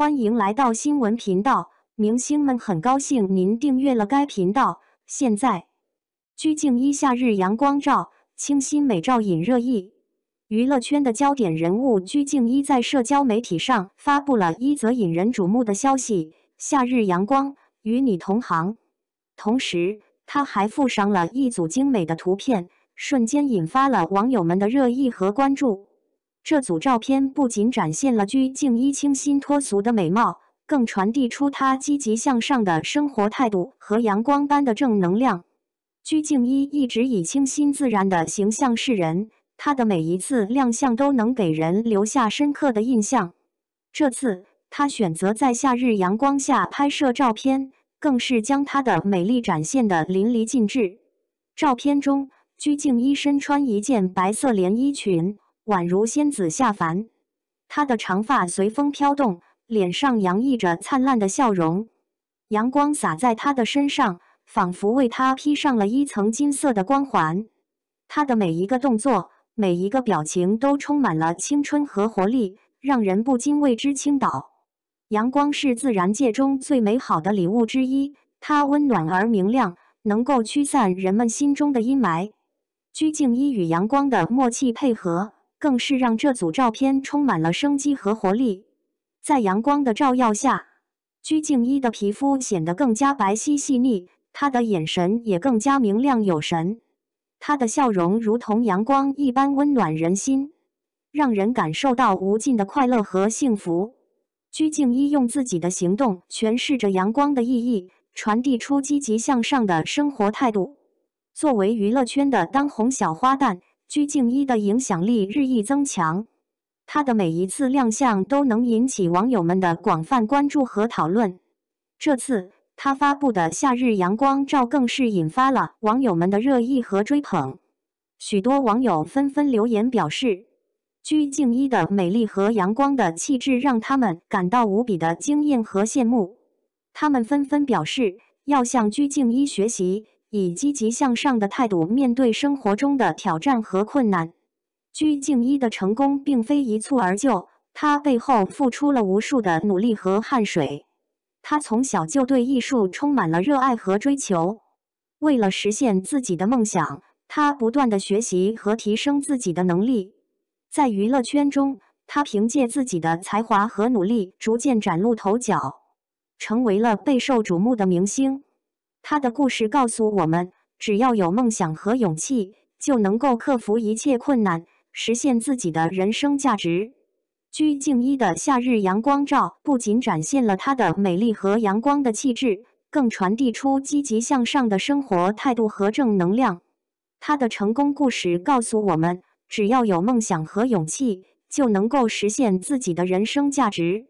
欢迎来到新闻频道，明星们很高兴您订阅了该频道。现在，鞠婧祎夏日阳光照清新美照引热议。娱乐圈的焦点人物鞠婧祎在社交媒体上发布了一则引人瞩目的消息：夏日阳光与你同行。同时，她还附上了一组精美的图片，瞬间引发了网友们的热议和关注。这组照片不仅展现了鞠婧祎清新脱俗的美貌，更传递出她积极向上的生活态度和阳光般的正能量。鞠婧祎一直以清新自然的形象示人，她的每一次亮相都能给人留下深刻的印象。这次，她选择在夏日阳光下拍摄照片，更是将她的美丽展现得淋漓尽致。照片中，鞠婧祎身穿一件白色连衣裙。宛如仙子下凡，她的长发随风飘动，脸上洋溢着灿烂的笑容。阳光洒在她的身上，仿佛为她披上了一层金色的光环。她的每一个动作，每一个表情都充满了青春和活力，让人不禁为之倾倒。阳光是自然界中最美好的礼物之一，它温暖而明亮，能够驱散人们心中的阴霾。鞠婧祎与阳光的默契配合。更是让这组照片充满了生机和活力。在阳光的照耀下，鞠婧祎的皮肤显得更加白皙细腻，她的眼神也更加明亮有神。她的笑容如同阳光一般温暖人心，让人感受到无尽的快乐和幸福。鞠婧祎用自己的行动诠释着阳光的意义，传递出积极向上的生活态度。作为娱乐圈的当红小花旦。鞠婧祎的影响力日益增强，她的每一次亮相都能引起网友们的广泛关注和讨论。这次她发布的夏日阳光照更是引发了网友们的热议和追捧。许多网友纷纷留言表示，鞠婧祎的美丽和阳光的气质让他们感到无比的惊艳和羡慕，他们纷纷表示要向鞠婧祎学习。以积极向上的态度面对生活中的挑战和困难。鞠婧祎的成功并非一蹴而就，她背后付出了无数的努力和汗水。她从小就对艺术充满了热爱和追求，为了实现自己的梦想，她不断的学习和提升自己的能力。在娱乐圈中，她凭借自己的才华和努力，逐渐崭露头角，成为了备受瞩目的明星。他的故事告诉我们，只要有梦想和勇气，就能够克服一切困难，实现自己的人生价值。鞠婧祎的夏日阳光照不仅展现了她的美丽和阳光的气质，更传递出积极向上的生活态度和正能量。他的成功故事告诉我们，只要有梦想和勇气，就能够实现自己的人生价值。